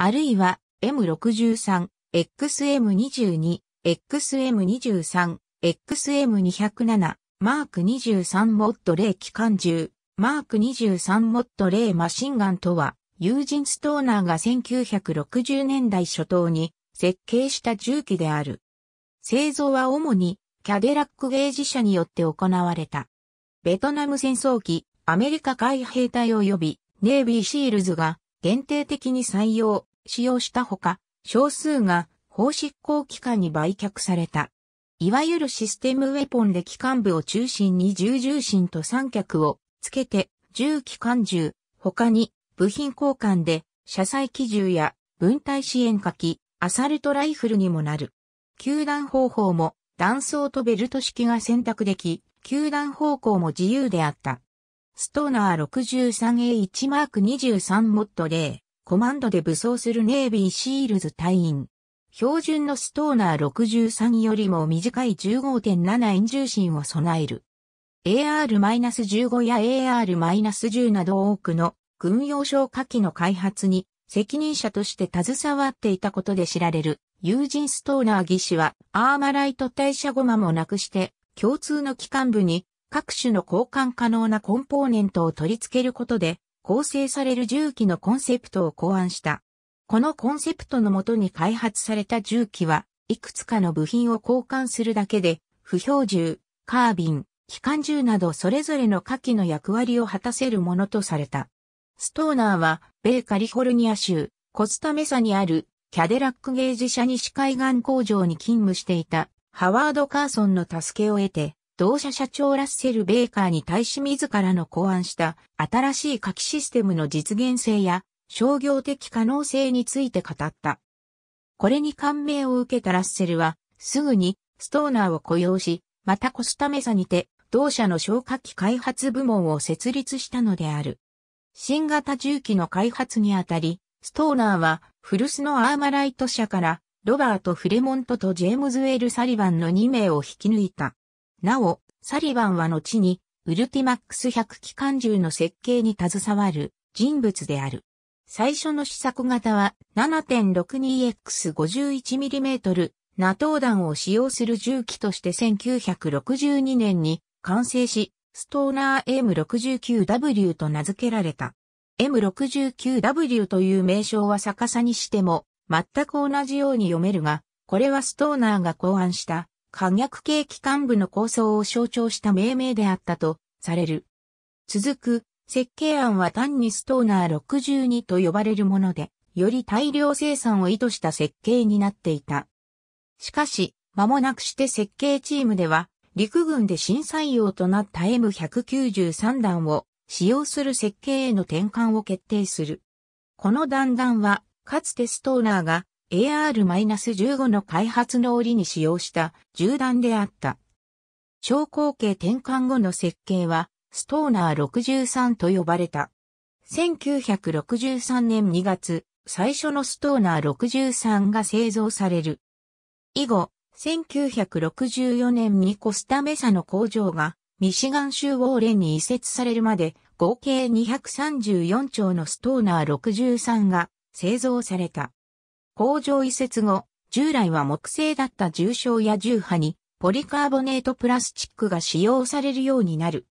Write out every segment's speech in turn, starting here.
あるいは M63、XM22、XM23、XM207、マーク23モッド0機関銃、マーク23モッド0マシンガンとは、友人ストーナーが1960年代初頭に設計した銃器である。製造は主にキャデラックゲージ社によって行われた。ベトナム戦争期、アメリカ海兵隊及びネイビーシールズが限定的に採用、使用したほか、少数が法執行機関に売却された。いわゆるシステムウェポンで機関部を中心に重重心と三脚をつけて、重機関銃、他に部品交換で車載機銃や分隊支援火き、アサルトライフルにもなる。球団方法も、断層とベルト式が選択でき、球団方向も自由であった。ストーナー 63A1 マーク23モッド0、コマンドで武装するネイビーシールズ隊員。標準のストーナー63よりも短い15.7イン重心を備える。AR-15 や AR-10 など多くの軍用消火器の開発に責任者として携わっていたことで知られる友人ストーナー技師はアーマライト代謝ゴマもなくして共通の機関部に各種の交換可能なコンポーネントを取り付けることで、構成される重機のコンセプトを考案した。このコンセプトのもとに開発された重機は、いくつかの部品を交換するだけで、不標銃、カービン、機関銃などそれぞれの火器の役割を果たせるものとされた。ストーナーは、米カリフォルニア州、コスタメサにある、キャデラックゲージ社西海岸工場に勤務していた、ハワード・カーソンの助けを得て、同社社長ラッセル・ベーカーに対し自らの考案した新しい書きシステムの実現性や商業的可能性について語った。これに感銘を受けたラッセルは、すぐにストーナーを雇用し、またコスタメサにて、同社の消火器開発部門を設立したのである。新型重機の開発にあたり、ストーナーは、古巣のアーマライト社から、ロバート・フレモントとジェームズ・ウェル・サリバンの2名を引き抜いた。なお、サリバンは後に、ウルティマックス100機関銃の設計に携わる人物である。最初の試作型は 7.62X51mm ナト弾を使用する銃器として1962年に完成し、ストーナー M69W と名付けられた。M69W という名称は逆さにしても全く同じように読めるが、これはストーナーが考案した可逆系機関部の構想を象徴した命名であったとされる。続く、設計案は単にストーナー62と呼ばれるもので、より大量生産を意図した設計になっていた。しかし、間もなくして設計チームでは、陸軍で新採用となった M193 弾を使用する設計への転換を決定する。この弾弾は、かつてストーナーが AR-15 の開発の折に使用した銃弾であった。小口径転換後の設計は、ストーナー63と呼ばれた。1963年2月、最初のストーナー63が製造される。以後、1964年にコスタメサの工場がミシガン州ウォーレンに移設されるまで合計234丁のストーナー63が製造された。工場移設後、従来は木製だった重症や重波にポリカーボネートプラスチックが使用されるようになる。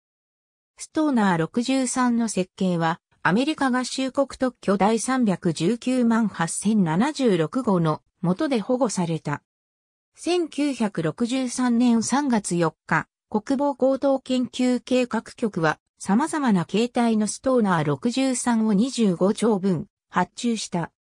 ストーナー63の設計は、アメリカ合衆国特許第319万8076号の元で保護された。1963年3月4日、国防高等研究計画局は様々な形態のストーナー63を25丁分発注した。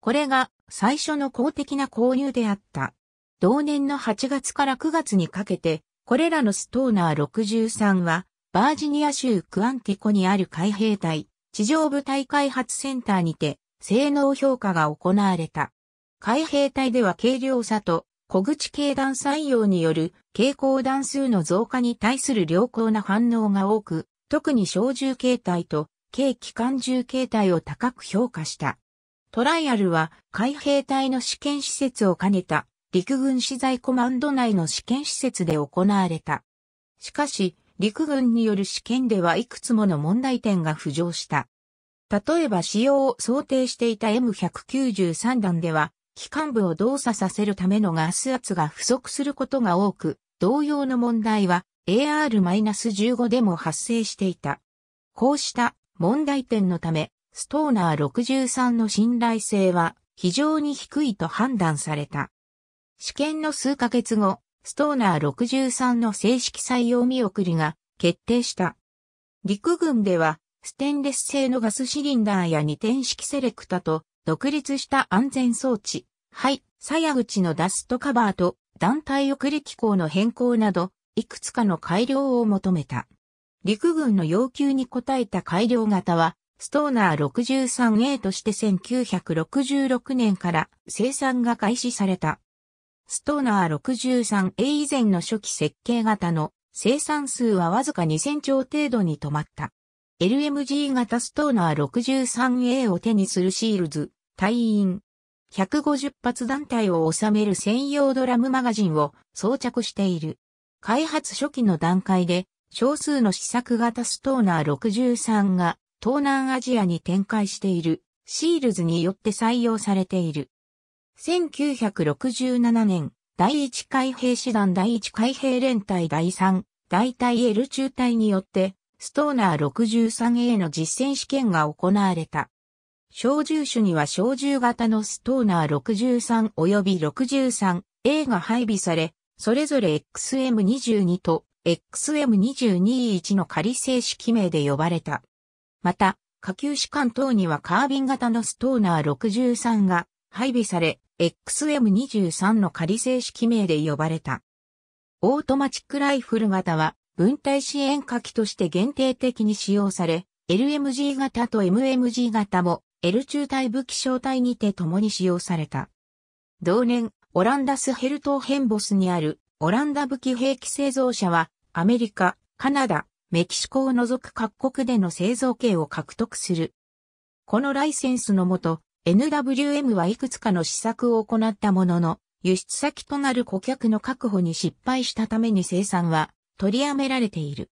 これが最初の公的な購入であった。同年の8月から9月にかけて、これらのストーナー63は、バージニア州クアンティコにある海兵隊、地上部隊開発センターにて、性能評価が行われた。海兵隊では軽量差と、小口軽弾採用による蛍光弾数の増加に対する良好な反応が多く、特に小銃形態と軽機関銃形態を高く評価した。トライアルは海兵隊の試験施設を兼ねた陸軍資材コマンド内の試験施設で行われた。しかし、陸軍による試験ではいくつもの問題点が浮上した。例えば使用を想定していた M193 弾では、機関部を動作させるためのガス圧が不足することが多く、同様の問題は AR-15 でも発生していた。こうした問題点のため、ストーナー63の信頼性は非常に低いと判断された。試験の数ヶ月後、ストーナー63の正式採用見送りが決定した。陸軍では、ステンレス製のガスシリンダーや二点式セレクタと独立した安全装置、はい、鞘口のダストカバーと団体送り機構の変更など、いくつかの改良を求めた。陸軍の要求に応えた改良型は、ストーナー 63A として1966年から生産が開始された。ストーナー 63A 以前の初期設計型の生産数はわずか2000兆程度に止まった。LMG 型ストーナー 63A を手にするシールズ、隊員。150発団体を収める専用ドラムマガジンを装着している。開発初期の段階で少数の試作型ストーナー63が東南アジアに展開しているシールズによって採用されている。1967年、第一海兵師団第一海兵連隊第3、大隊 L 中隊によって、ストーナー 63A の実践試験が行われた。小銃種には小銃型のストーナー63及び 63A が配備され、それぞれ XM22 と XM221 の仮正式名で呼ばれた。また、下級士官等にはカービン型のストーナー63が配備され、XM23 の仮正式名で呼ばれた。オートマチックライフル型は、分隊支援火器として限定的に使用され、LMG 型と MMG 型も L 中隊武器小隊にて共に使用された。同年、オランダスヘルトーヘンボスにあるオランダ武器兵器製造者はアメリカ、カナダ、メキシコを除く各国での製造権を獲得する。このライセンスのもと、NWM はいくつかの施策を行ったものの、輸出先となる顧客の確保に失敗したために生産は取りやめられている。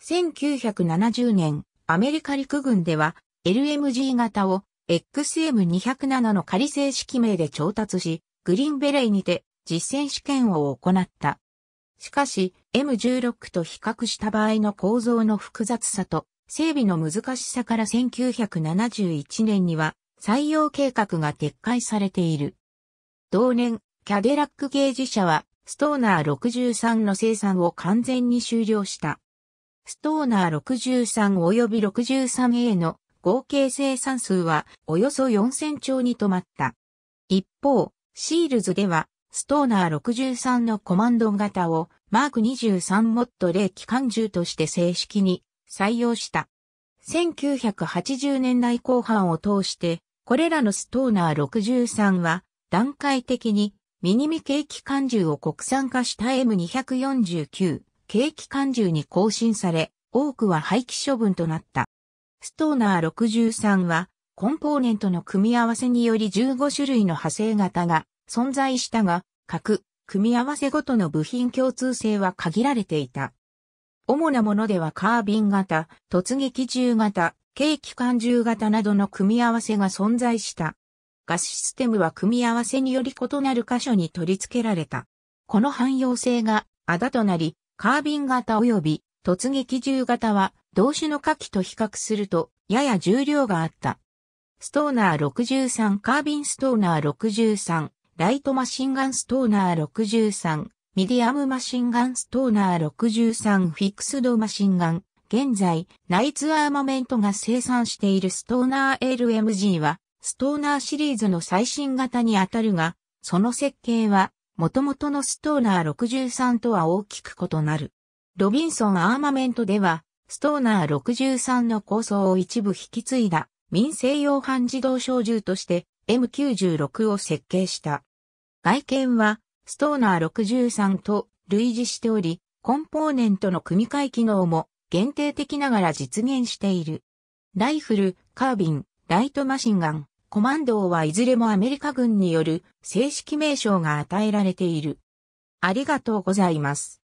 1970年、アメリカ陸軍では LMG 型を XM207 の仮正式名で調達し、グリーンベレーにて実践試験を行った。しかし、M16 と比較した場合の構造の複雑さと、整備の難しさから1971年には、採用計画が撤回されている。同年、キャデラックゲージ社は、ストーナー63の生産を完全に終了した。ストーナー63及び 63A の合計生産数はおよそ4000兆に止まった。一方、シールズでは、ストーナー63のコマンド型をマーク23モッド0機関銃として正式に採用した。1980年代後半を通して、これらのストーナー63は段階的にミニミ系機関銃を国産化した M249 系機関銃に更新され、多くは廃棄処分となった。ストーナー63はコンポーネントの組み合わせにより15種類の派生型が存在したが、核、組み合わせごとの部品共通性は限られていた。主なものではカービン型、突撃銃型、軽機関銃型などの組み合わせが存在した。ガスシステムは組み合わせにより異なる箇所に取り付けられた。この汎用性があだとなり、カービン型及び突撃銃型は同種の火器と比較するとやや重量があった。ストーナー63カービンストーナー63ライトマシンガンストーナー63、ミディアムマシンガンストーナー63フィックスドマシンガン。現在、ナイツアーマメントが生産しているストーナー LMG は、ストーナーシリーズの最新型にあたるが、その設計は、元々のストーナー63とは大きく異なる。ロビンソンアーマメントでは、ストーナー63の構想を一部引き継いだ民生用半自動小銃として M96 を設計した。外見は、ストーナー63と類似しており、コンポーネントの組み替え機能も限定的ながら実現している。ライフル、カービン、ライトマシンガン、コマンドはいずれもアメリカ軍による正式名称が与えられている。ありがとうございます。